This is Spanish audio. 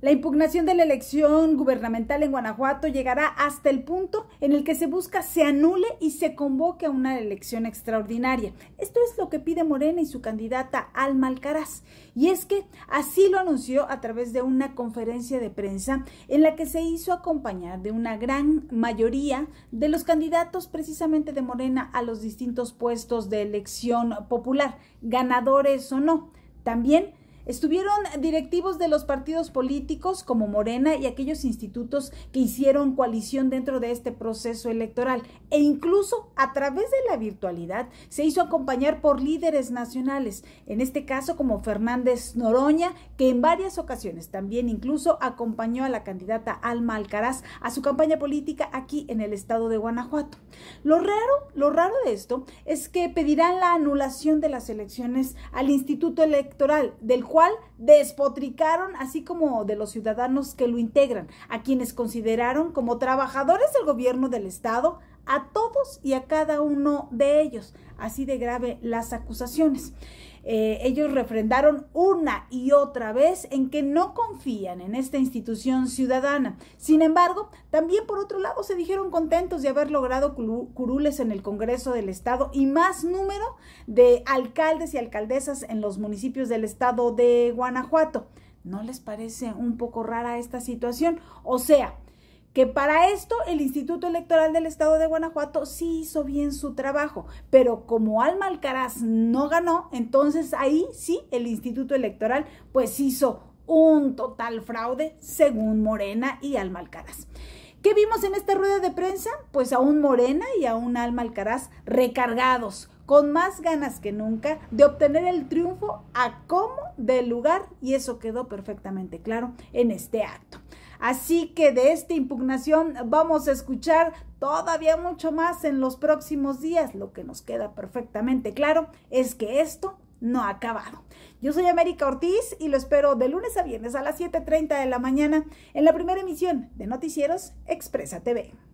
La impugnación de la elección gubernamental en Guanajuato llegará hasta el punto en el que se busca se anule y se convoque a una elección extraordinaria. Esto es lo que pide Morena y su candidata Alma Alcaraz. Y es que así lo anunció a través de una conferencia de prensa en la que se hizo acompañar de una gran mayoría de los candidatos precisamente de Morena a los distintos puestos de elección popular, ganadores o no. También Estuvieron directivos de los partidos políticos como Morena y aquellos institutos que hicieron coalición dentro de este proceso electoral e incluso a través de la virtualidad se hizo acompañar por líderes nacionales, en este caso como Fernández Noroña, que en varias ocasiones también incluso acompañó a la candidata Alma Alcaraz a su campaña política aquí en el estado de Guanajuato. Lo raro, lo raro de esto es que pedirán la anulación de las elecciones al Instituto Electoral del despotricaron así como de los ciudadanos que lo integran, a quienes consideraron como trabajadores del gobierno del Estado, a todos y a cada uno de ellos. Así de grave las acusaciones. Eh, ellos refrendaron una y otra vez en que no confían en esta institución ciudadana. Sin embargo, también por otro lado se dijeron contentos de haber logrado curules en el Congreso del Estado y más número de alcaldes y alcaldesas en los municipios del estado de Guanajuato. ¿No les parece un poco rara esta situación? O sea, que para esto el Instituto Electoral del Estado de Guanajuato sí hizo bien su trabajo, pero como Alma Alcaraz no ganó, entonces ahí sí el Instituto Electoral pues hizo un total fraude según Morena y Alma Alcaraz. ¿Qué vimos en esta rueda de prensa? Pues a un Morena y a un Alma Alcaraz recargados, con más ganas que nunca de obtener el triunfo a como del lugar y eso quedó perfectamente claro en este acto. Así que de esta impugnación vamos a escuchar todavía mucho más en los próximos días. Lo que nos queda perfectamente claro es que esto no ha acabado. Yo soy América Ortiz y lo espero de lunes a viernes a las 7.30 de la mañana en la primera emisión de Noticieros Expresa TV.